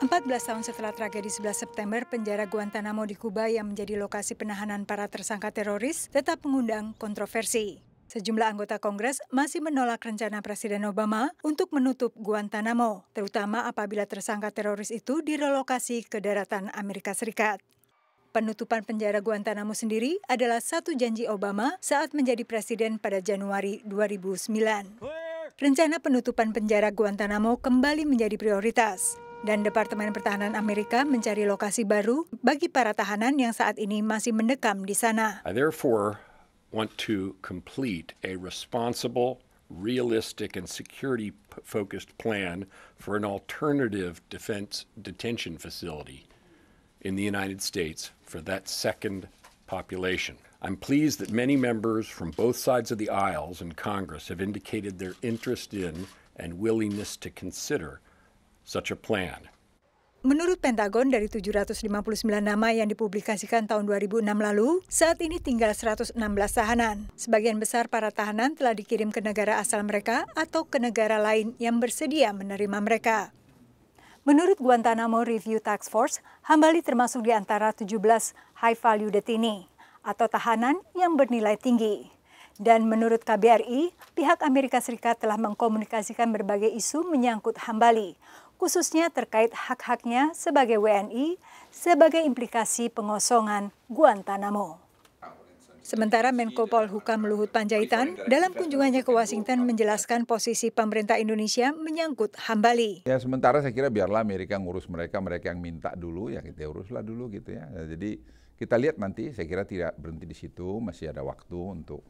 14 tahun setelah tragedi 11 September, penjara Guantanamo di Kuba yang menjadi lokasi penahanan para tersangka teroris tetap mengundang kontroversi. Sejumlah anggota Kongres masih menolak rencana Presiden Obama untuk menutup Guantanamo, terutama apabila tersangka teroris itu direlokasi ke daratan Amerika Serikat. Penutupan penjara Guantanamo sendiri adalah satu janji Obama saat menjadi presiden pada Januari 2009. Rencana penutupan penjara Guantanamo kembali menjadi prioritas dan Departemen Pertahanan Amerika mencari lokasi baru bagi para tahanan yang saat ini masih mendekam di sana. I therefore want to complete a responsible, realistic and security focused plan for an alternative defense detention facility in the United States for that second population. I'm pleased that many members from both sides of the aisles in Congress have indicated their interest in and willingness to consider such a plan. Menurut Pentagon, dari 759 nama yang dipublikasikan tahun 2006 lalu, saat ini tinggal 116 tahanan. Sebagian besar para tahanan telah dikirim ke negara asal mereka atau ke negara lain yang bersedia menerima mereka. Menurut Guantanamo Review Task Force, Hambali termasuk di antara 17 high value detini atau tahanan yang bernilai tinggi. Dan menurut KBRI, pihak Amerika Serikat telah mengkomunikasikan berbagai isu menyangkut Hambali, khususnya terkait hak-haknya sebagai WNI sebagai implikasi pengosongan Guantanamo. Sementara Menko Polhukam Luhut Panjaitan dalam kunjungannya ke Washington menjelaskan posisi pemerintah Indonesia menyangkut Hambali. Ya sementara saya kira biarlah Amerika ngurus mereka, mereka yang minta dulu ya kita uruslah dulu gitu ya. Nah, jadi kita lihat nanti saya kira tidak berhenti di situ, masih ada waktu untuk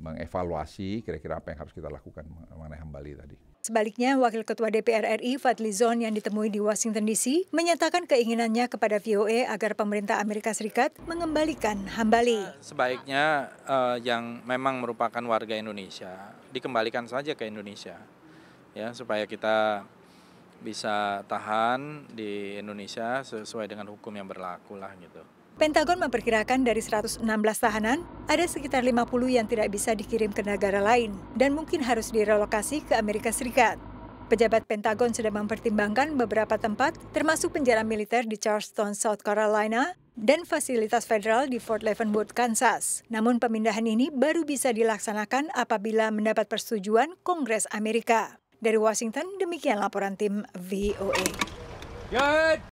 mengevaluasi kira-kira apa yang harus kita lakukan mengenai Hambali tadi. Sebaliknya, Wakil Ketua DPR RI Fadli Zon yang ditemui di Washington DC menyatakan keinginannya kepada VOA e agar pemerintah Amerika Serikat mengembalikan Hambali. Sebaiknya uh, yang memang merupakan warga Indonesia dikembalikan saja ke Indonesia, ya supaya kita bisa tahan di Indonesia sesuai dengan hukum yang berlaku lah gitu. Pentagon memperkirakan dari 116 tahanan, ada sekitar 50 yang tidak bisa dikirim ke negara lain dan mungkin harus direlokasi ke Amerika Serikat. Pejabat Pentagon sudah mempertimbangkan beberapa tempat, termasuk penjara militer di Charleston, South Carolina, dan fasilitas federal di Fort Leavenworth, Kansas. Namun pemindahan ini baru bisa dilaksanakan apabila mendapat persetujuan Kongres Amerika. Dari Washington, demikian laporan tim VOA. Good.